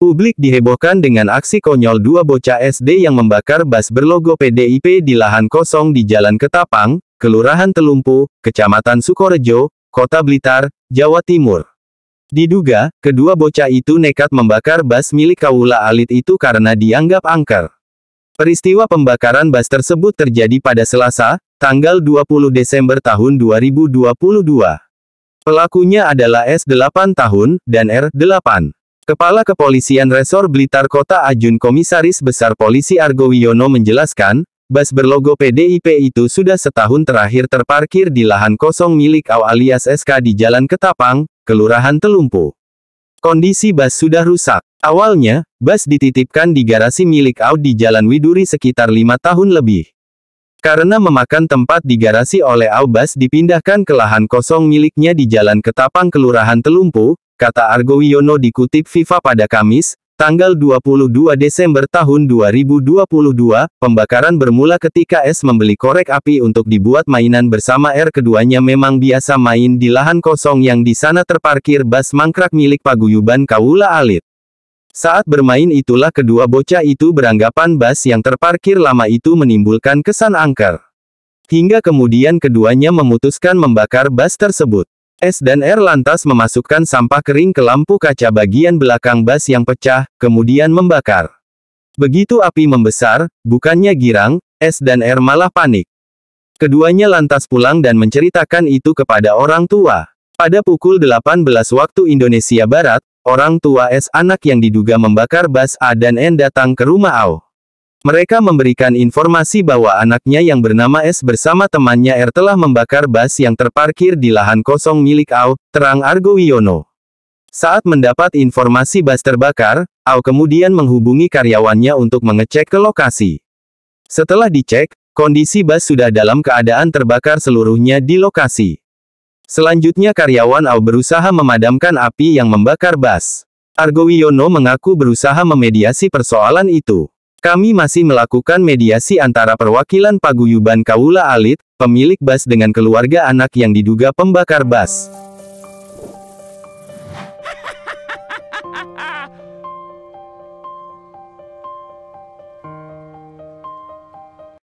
Publik dihebohkan dengan aksi konyol dua bocah SD yang membakar bas berlogo PDIP di lahan kosong di Jalan Ketapang, Kelurahan Telumpu, Kecamatan Sukorejo, Kota Blitar, Jawa Timur. Diduga, kedua bocah itu nekat membakar bas milik Kaula Alit itu karena dianggap angker. Peristiwa pembakaran bas tersebut terjadi pada Selasa, tanggal 20 Desember tahun 2022. Pelakunya adalah S8 tahun, dan R8. Kepala Kepolisian Resor Blitar Kota Ajun Komisaris Besar Polisi Argo Wiono menjelaskan, bas berlogo PDIP itu sudah setahun terakhir terparkir di lahan kosong milik AW alias SK di Jalan Ketapang, Kelurahan Telumpu. Kondisi bas sudah rusak. Awalnya, bas dititipkan di garasi milik AW di Jalan Widuri sekitar lima tahun lebih. Karena memakan tempat di garasi oleh AW bas dipindahkan ke lahan kosong miliknya di Jalan Ketapang Kelurahan Telumpu, kata Argo Wiono dikutip FIFA pada Kamis, tanggal 22 Desember tahun 2022, pembakaran bermula ketika S membeli korek api untuk dibuat mainan bersama R keduanya memang biasa main di lahan kosong yang di sana terparkir bas mangkrak milik paguyuban Kaula Alit. Saat bermain itulah kedua bocah itu beranggapan bas yang terparkir lama itu menimbulkan kesan angker. Hingga kemudian keduanya memutuskan membakar bas tersebut. S dan R lantas memasukkan sampah kering ke lampu kaca bagian belakang bas yang pecah, kemudian membakar. Begitu api membesar, bukannya girang, S dan R malah panik. Keduanya lantas pulang dan menceritakan itu kepada orang tua. Pada pukul 18 waktu Indonesia Barat, orang tua S anak yang diduga membakar bas A dan N datang ke rumah Au. Mereka memberikan informasi bahwa anaknya yang bernama S bersama temannya R telah membakar bus yang terparkir di lahan kosong milik Au, terang Argo Wiono. Saat mendapat informasi bus terbakar, Au kemudian menghubungi karyawannya untuk mengecek ke lokasi. Setelah dicek, kondisi bus sudah dalam keadaan terbakar seluruhnya di lokasi. Selanjutnya karyawan Au berusaha memadamkan api yang membakar bus. Argo Wiono mengaku berusaha memediasi persoalan itu. Kami masih melakukan mediasi antara perwakilan paguyuban Kaula Alit, pemilik bas dengan keluarga anak yang diduga pembakar bas.